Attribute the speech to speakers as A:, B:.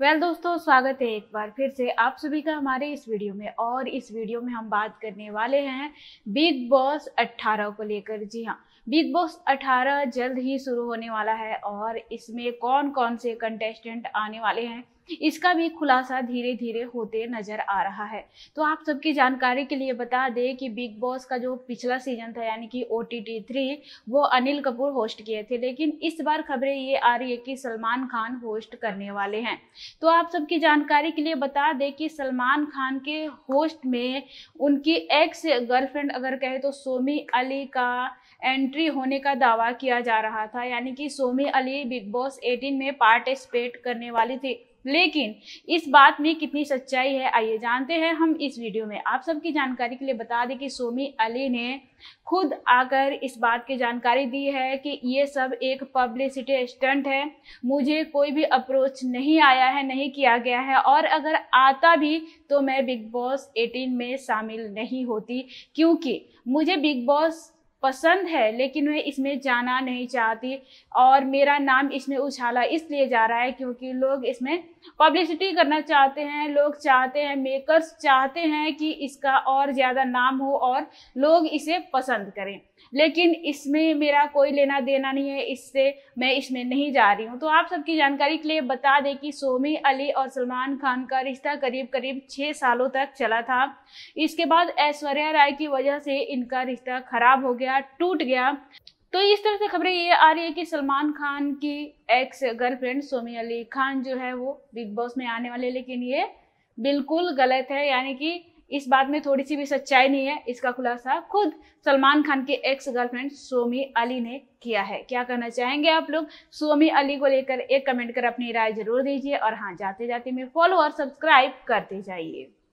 A: well well, दोस्तों स्वागत है एक बार फिर से आप सभी का हमारे इस वीडियो में और इस वीडियो में हम बात करने वाले हैं बिग बॉस 18 को लेकर जी हाँ बिग बॉस 18 जल्द ही शुरू होने वाला है और इसमें कौन कौन से कंटेस्टेंट आने वाले हैं इसका भी खुलासा धीरे धीरे होते नजर आ रहा है तो आप सबकी जानकारी के लिए बता दें कि बिग बॉस का जो पिछला सीजन था यानी कि ओ टी टी थ्री वो अनिल कपूर होस्ट किए थे लेकिन इस बार खबरें ये आ रही है कि सलमान खान होस्ट करने वाले हैं तो आप सबकी जानकारी के लिए बता दें कि सलमान खान के होस्ट में उनकी एक्स गर्लफ्रेंड अगर कहे तो सोमी अली का एंट्री होने का दावा किया जा रहा था यानी कि सोमी अली बिग बॉस 18 में पार्टिसिपेट करने वाली थी लेकिन इस बात में कितनी सच्चाई है आइए जानते हैं हम इस वीडियो में आप सबकी जानकारी के लिए बता दें कि सोमी अली ने खुद आकर इस बात की जानकारी दी है कि ये सब एक पब्लिसिटी स्टंट है मुझे कोई भी अप्रोच नहीं आया है नहीं किया गया है और अगर आता भी तो मैं बिग बॉस 18 में शामिल नहीं होती क्योंकि मुझे बिग बॉस पसंद है लेकिन वे इसमें जाना नहीं चाहती और मेरा नाम इसमें उछाला इसलिए जा रहा है क्योंकि लोग इसमें पब्लिसिटी करना चाहते हैं लोग चाहते हैं मेकर्स चाहते हैं कि इसका और ज़्यादा नाम हो और लोग इसे पसंद करें लेकिन इसमें मेरा कोई लेना देना नहीं है इससे मैं इसमें नहीं जा रही हूँ तो आप सबकी जानकारी के लिए बता दें कि सोमी अली और सलमान खान का रिश्ता करीब करीब छः सालों तक चला था इसके बाद ऐश्वर्या राय की वजह से इनका रिश्ता खराब हो गया गया टूट गया तो इस तरह से खबरें ये आ रही है कि सलमान खान की एक्स गर्लफ्रेंड सोमी अली खान जो है वो बिग बॉस में आने वाले लेकिन ये बिल्कुल गलत है यानी कि इस बात में थोड़ी सी भी सच्चाई नहीं है इसका खुलासा खुद सलमान खान के एक्स गर्लफ्रेंड सोमी अली ने किया है क्या करना चाहेंगे आप लोग सोमी अली को लेकर एक कमेंट कर अपनी राय जरूर दीजिए और हाँ जाते जाते मेरे फॉलो और सब्सक्राइब करते जाइए